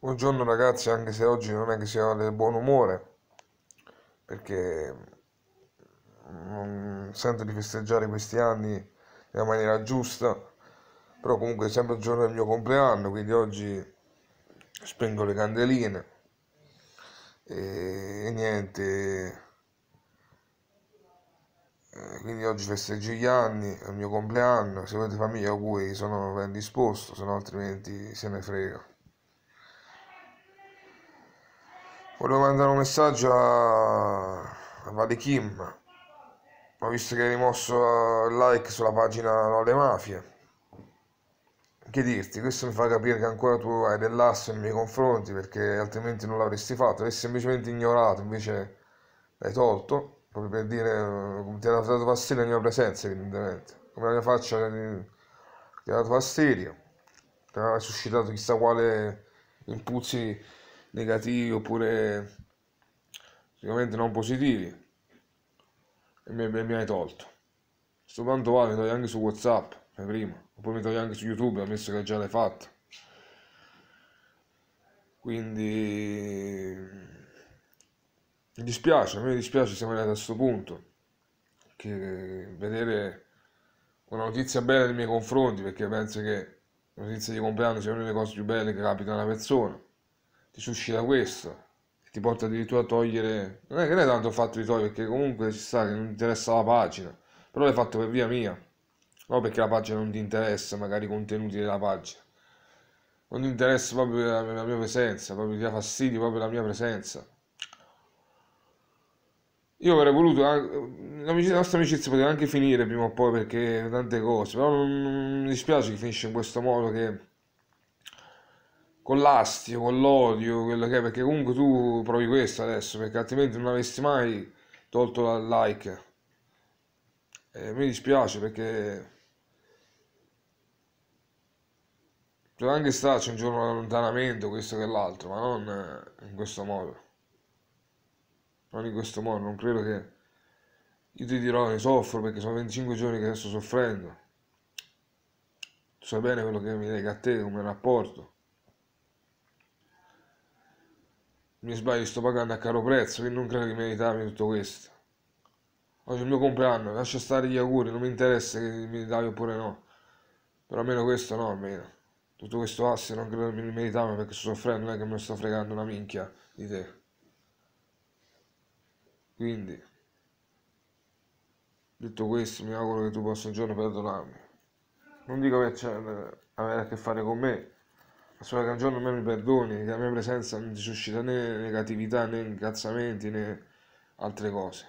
Buongiorno ragazzi, anche se oggi non è che sia del buon umore, perché non sento di festeggiare questi anni nella maniera giusta, però comunque è sempre il giorno del mio compleanno, quindi oggi spengo le candeline e, e niente, eh, quindi oggi festeggio gli anni, è il mio compleanno, se volete famiglia auguri sono ben disposto, se no altrimenti se ne frega. Volevo mandare un messaggio a, a Vale Kim. Ho visto che hai rimosso il like sulla pagina No alle Mafie. Che dirti? Questo mi fa capire che ancora tu hai dell'asso nei miei confronti perché altrimenti non l'avresti fatto. L'hai semplicemente ignorato, invece l'hai tolto. Proprio per dire, eh, ti ha dato fastidio la mia presenza, evidentemente. Come la mia faccia ti ha dato fastidio. Ti ha suscitato chissà quale impulsi negativi oppure sicuramente non positivi e mi, mi hai tolto sto tanto vale mi togli anche su whatsapp come prima oppure mi togli anche su youtube ammesso che già l'hai fatto quindi mi dispiace a me dispiace siamo arrivati a questo punto che vedere una notizia bella nei miei confronti perché penso che la notizia di compleanno sia una delle cose più belle che capita a una persona ti suscita questo che ti porta addirittura a togliere non è che l'hai tanto fatto di togliere perché comunque si sa che non interessa la pagina però l'hai fatto per via mia no perché la pagina non ti interessa magari i contenuti della pagina non ti interessa proprio la, la mia presenza proprio ti dà fastidio proprio la mia presenza io avrei voluto, l'amicizia, la nostra amicizia poteva anche finire prima o poi perché tante cose, però non, non mi dispiace che finisce in questo modo che con l'astio, con l'odio, quello che è, perché comunque tu provi questo adesso, perché altrimenti non avresti mai tolto il like. E mi dispiace perché... Poteva anche starci un giorno di allontanamento, questo che l'altro, ma non eh, in questo modo. Non in questo modo, non credo che... Io ti dirò, ne soffro perché sono 25 giorni che sto soffrendo. Tu sai bene quello che mi lega a te come rapporto. mi sbaglio sto pagando a caro prezzo che non credo di meritarmi tutto questo oggi è il mio compleanno lascia stare gli auguri non mi interessa che mi dai oppure no però almeno questo no almeno tutto questo assi non credo mi meritarmi perché sto soffrendo non è che me lo sto fregando una minchia di te quindi detto questo mi auguro che tu possa un giorno perdonarmi non dico che c'è eh, avere a che fare con me la sola canzone a me mi perdoni, che la mia presenza non ti suscita né negatività né incazzamenti né altre cose.